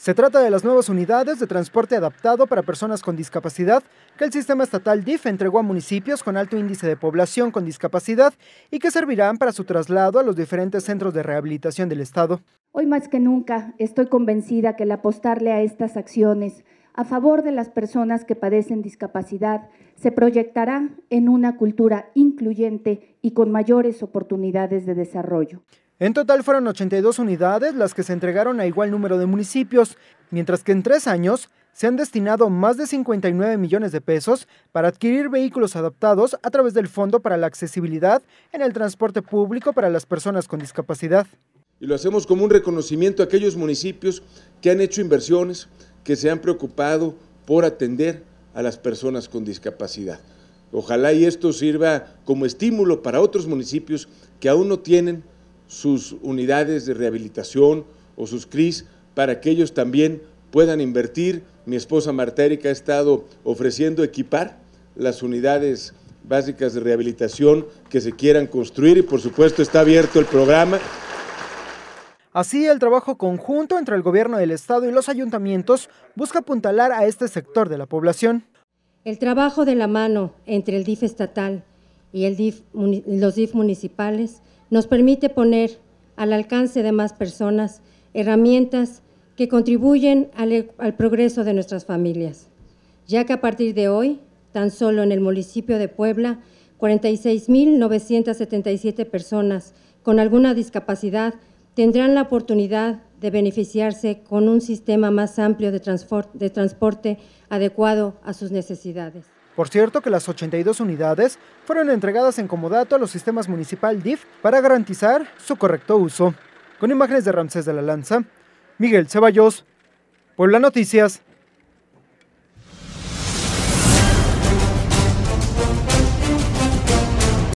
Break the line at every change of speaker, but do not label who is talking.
Se trata de las nuevas unidades de transporte adaptado para personas con discapacidad que el sistema estatal DIF entregó a municipios con alto índice de población con discapacidad y que servirán para su traslado a los diferentes centros de rehabilitación del Estado. Hoy más que
nunca estoy convencida que el apostarle a estas acciones a favor de las personas que padecen discapacidad se proyectará en una cultura incluyente y con mayores oportunidades de desarrollo.
En total fueron 82 unidades las que se entregaron a igual número de municipios, mientras que en tres años se han destinado más de 59 millones de pesos para adquirir vehículos adaptados a través del Fondo para la Accesibilidad en el Transporte Público para las Personas con Discapacidad.
Y lo hacemos como un reconocimiento a aquellos municipios que han hecho inversiones, que se han preocupado por atender a las personas con discapacidad. Ojalá y esto sirva como estímulo para otros municipios que aún no tienen sus unidades de rehabilitación o sus CRIs para que ellos también puedan invertir. Mi esposa Marta Erika ha estado ofreciendo equipar las unidades básicas de rehabilitación que se quieran construir y por supuesto está abierto el programa.
Así, el trabajo conjunto entre el gobierno del estado y los ayuntamientos busca apuntalar a este sector de la población.
El trabajo de la mano entre el DIF estatal, y los DIF municipales, nos permite poner al alcance de más personas herramientas que contribuyen e, al, progreso de nuestras familias, ya que a partir de hoy, tan solo en el municipio de Puebla, 46.977 personas con alguna discapacidad tendrán la oportunidad de beneficiarse con un sistema más amplio de transporte adecuado a sus necesidades.
Por cierto que las 82 unidades fueron entregadas en comodato a los sistemas municipal DIF para garantizar su correcto uso. Con imágenes de Ramsés de la Lanza, Miguel Ceballos, Puebla Noticias.